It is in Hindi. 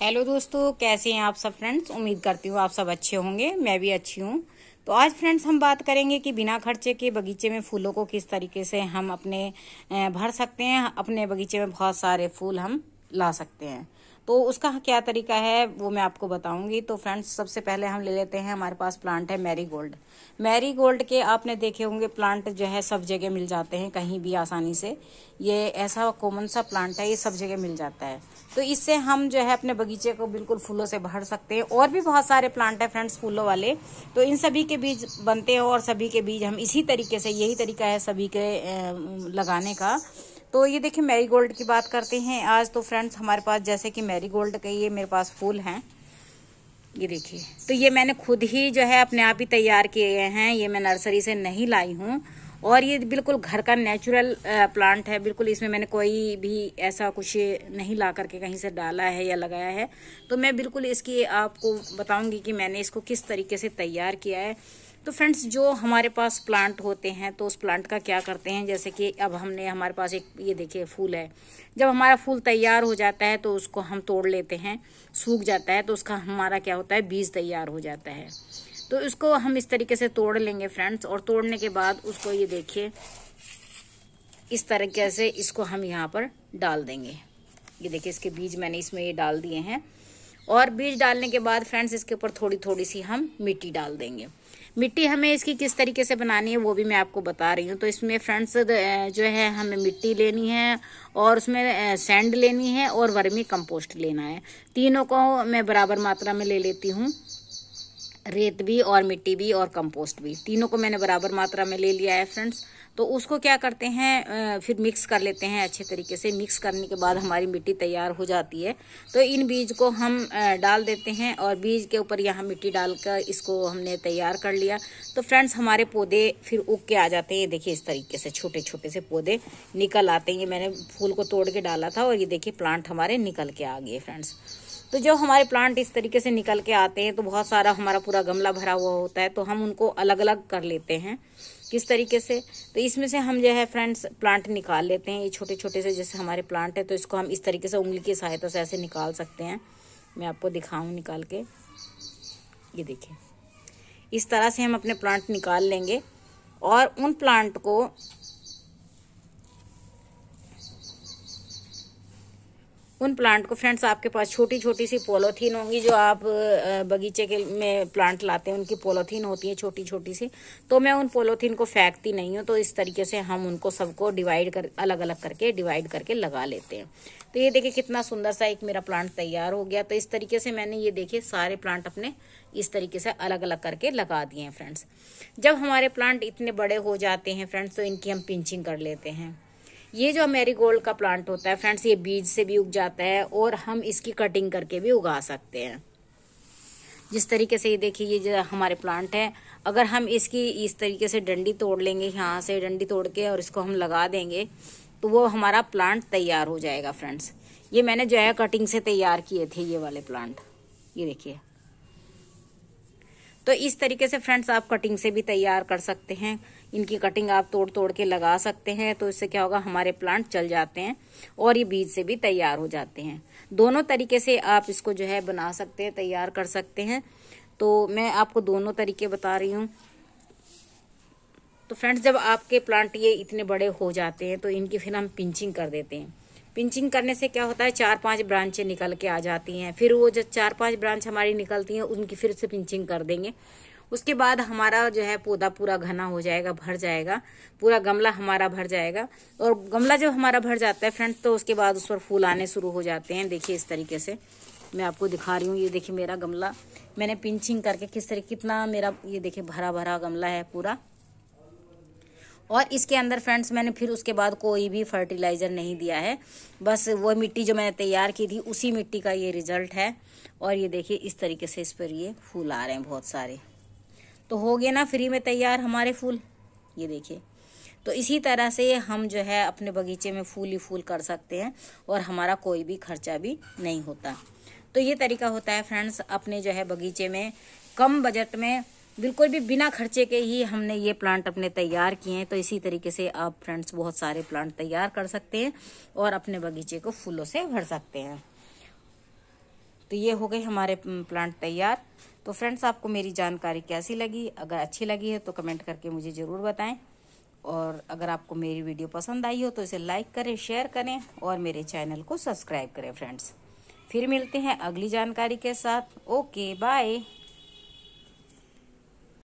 हेलो दोस्तों कैसे हैं आप सब फ्रेंड्स उम्मीद करती हूँ आप सब अच्छे होंगे मैं भी अच्छी हूँ तो आज फ्रेंड्स हम बात करेंगे कि बिना खर्चे के बगीचे में फूलों को किस तरीके से हम अपने भर सकते हैं अपने बगीचे में बहुत सारे फूल हम ला सकते हैं तो उसका क्या तरीका है वो मैं आपको बताऊंगी तो फ्रेंड्स सबसे पहले हम ले लेते हैं हमारे पास प्लांट है मैरी गोल्ड मैरी गोल्ड के आपने देखे होंगे प्लांट जो है सब जगह मिल जाते हैं कहीं भी आसानी से ये ऐसा कॉमन सा प्लांट है ये सब जगह मिल जाता है तो इससे हम जो है अपने बगीचे को बिल्कुल फूलों से भर सकते हैं और भी बहुत सारे प्लांट है फ्रेंड्स फूलों वाले तो इन सभी के बीज बनते हैं और सभी के बीज हम इसी तरीके से यही तरीका है सभी के लगाने का तो ये देखिए मैरी गोल्ड की बात करते हैं आज तो फ्रेंड्स हमारे पास जैसे कि मैरी गोल्ड के ये मेरे पास फूल हैं ये देखिए तो ये मैंने खुद ही जो है अपने आप ही तैयार किए गए हैं ये मैं नर्सरी से नहीं लाई हूँ और ये बिल्कुल घर का नेचुरल प्लांट है बिल्कुल इसमें मैंने कोई भी ऐसा कुछ नहीं ला करके कहीं से डाला है या लगाया है तो मैं बिल्कुल इसकी आपको बताऊंगी कि मैंने इसको किस तरीके से तैयार किया है तो फ्रेंड्स जो हमारे पास प्लांट होते हैं तो उस प्लांट का क्या करते हैं जैसे कि अब हमने हमारे पास एक ये देखिए फूल है जब हमारा फूल तैयार हो जाता है तो उसको हम तोड़ लेते हैं सूख जाता है तो उसका हमारा क्या होता है बीज तैयार हो जाता है तो इसको हम इस तरीके से तोड़ लेंगे फ्रेंड्स और तोड़ने के बाद उसको ये देखिए इस तरीके से इसको हम यहाँ पर डाल देंगे ये देखिए इसके बीज मैंने इसमें ये डाल दिए हैं और बीज डालने के बाद फ्रेंड्स इसके ऊपर थोड़ी थोड़ी सी हम मिट्टी डाल देंगे मिट्टी हमें इसकी किस तरीके से बनानी है वो भी मैं आपको बता रही हूँ तो इसमें फ्रेंड्स जो है हमें मिट्टी लेनी है और उसमें सैंड लेनी है और वर्मी कंपोस्ट लेना है तीनों को मैं बराबर मात्रा में ले लेती हूँ रेत भी और मिट्टी भी और कंपोस्ट भी तीनों को मैंने बराबर मात्रा में ले लिया है फ्रेंड्स तो उसको क्या करते हैं फिर मिक्स कर लेते हैं अच्छे तरीके से मिक्स करने के बाद हमारी मिट्टी तैयार हो जाती है तो इन बीज को हम डाल देते हैं और बीज के ऊपर यहाँ मिट्टी डालकर इसको हमने तैयार कर लिया तो फ्रेंड्स हमारे पौधे फिर उग के आ जाते हैं देखिए इस तरीके से छोटे छोटे से पौधे निकल आते हैं ये मैंने फूल को तोड़ के डाला था और ये देखिए प्लांट हमारे निकल के आ गए फ्रेंड्स तो जब हमारे प्लांट इस तरीके से निकल के आते हैं तो बहुत सारा हमारा पूरा गमला भरा हुआ होता है तो हम उनको अलग अलग कर लेते हैं किस तरीके से तो इसमें से हम जो है फ्रेंड्स प्लांट निकाल लेते हैं ये छोटे छोटे से जैसे हमारे प्लांट है तो इसको हम इस तरीके से उंगली की सहायता से ऐसे निकाल सकते हैं मैं आपको दिखाऊँ निकाल के ये देखिए इस तरह से हम अपने प्लांट निकाल लेंगे और उन प्लांट को उन प्लांट को फ्रेंड्स आपके पास छोटी छोटी सी पोलोथीन होंगी जो आप बगीचे के में प्लांट लाते हैं उनकी पोलोथीन होती है छोटी छोटी सी तो मैं उन पोलोथीन को फेंकती नहीं हूँ तो इस तरीके से हम उनको सबको डिवाइड कर अलग अलग करके डिवाइड करके लगा लेते हैं तो ये देखिए कितना सुंदर सा एक मेरा प्लांट तैयार हो गया तो इस तरीके से मैंने ये देखे सारे प्लांट अपने इस तरीके से अलग अलग करके लगा दिए हैं फ्रेंड्स जब हमारे प्लांट इतने बड़े हो जाते हैं फ्रेंड्स तो इनकी हम पिंचिंग कर लेते हैं ये जो मेरी गोल्ड का प्लांट होता है फ्रेंड्स ये बीज से भी उग जाता है और हम इसकी कटिंग करके भी उगा सकते हैं जिस तरीके से ये देखिए ये जो हमारे प्लांट है अगर हम इसकी इस तरीके से डंडी तोड़ लेंगे यहाँ से डंडी तोड़ के और इसको हम लगा देंगे तो वो हमारा प्लांट तैयार हो जाएगा फ्रेंड्स ये मैंने जो है कटिंग से तैयार किए थे ये वाले प्लांट ये देखिए तो इस तरीके से फ्रेंड्स आप कटिंग से भी तैयार कर सकते हैं इनकी कटिंग आप तोड़ तोड़ के लगा सकते हैं तो इससे क्या होगा हमारे प्लांट चल जाते हैं और ये बीज से भी तैयार हो जाते हैं दोनों तरीके से आप इसको जो है बना सकते हैं तैयार कर सकते हैं तो मैं आपको दोनों तरीके बता रही हूँ तो फ्रेंड्स जब आपके प्लांट ये इतने बड़े हो जाते हैं तो इनकी फिर हम पिंचिंग कर देते हैं पिंचिंग करने से क्या होता है चार पांच ब्रांचें निकल के आ जाती हैं फिर वो जो चार पांच ब्रांच हमारी निकलती हैं उनकी फिर से पिंचिंग कर देंगे उसके बाद हमारा जो है पौधा पूरा घना हो जाएगा भर जाएगा पूरा गमला हमारा भर जाएगा और गमला जब हमारा भर जाता है फ्रेंड तो उसके बाद उस पर फूल आने शुरू हो जाते हैं देखिए इस तरीके से मैं आपको दिखा रही हूँ ये देखिए मेरा गमला मैंने पिंचिंग करके किस तरह कितना मेरा ये देखिए भरा भरा गमला है पूरा और इसके अंदर फ्रेंड्स मैंने फिर उसके बाद कोई भी फर्टिलाइज़र नहीं दिया है बस वो मिट्टी जो मैंने तैयार की थी उसी मिट्टी का ये रिजल्ट है और ये देखिए इस तरीके से इस पर ये फूल आ रहे हैं बहुत सारे तो हो गए ना फ्री में तैयार हमारे फूल ये देखिए तो इसी तरह से हम जो है अपने बगीचे में फूल ही फूल कर सकते हैं और हमारा कोई भी खर्चा भी नहीं होता तो ये तरीका होता है फ्रेंड्स अपने जो है बगीचे में कम बजट में बिल्कुल भी बिना खर्चे के ही हमने ये प्लांट अपने तैयार किए हैं तो इसी तरीके से आप फ्रेंड्स बहुत सारे प्लांट तैयार कर सकते हैं और अपने बगीचे को फूलों से भर सकते हैं तो ये हो गए हमारे प्लांट तैयार तो फ्रेंड्स आपको मेरी जानकारी कैसी लगी अगर अच्छी लगी है तो कमेंट करके मुझे ज़रूर बताएं और अगर आपको मेरी वीडियो पसंद आई हो तो इसे लाइक करें शेयर करें और मेरे चैनल को सब्सक्राइब करें फ्रेंड्स फिर मिलते हैं अगली जानकारी के साथ ओके बाय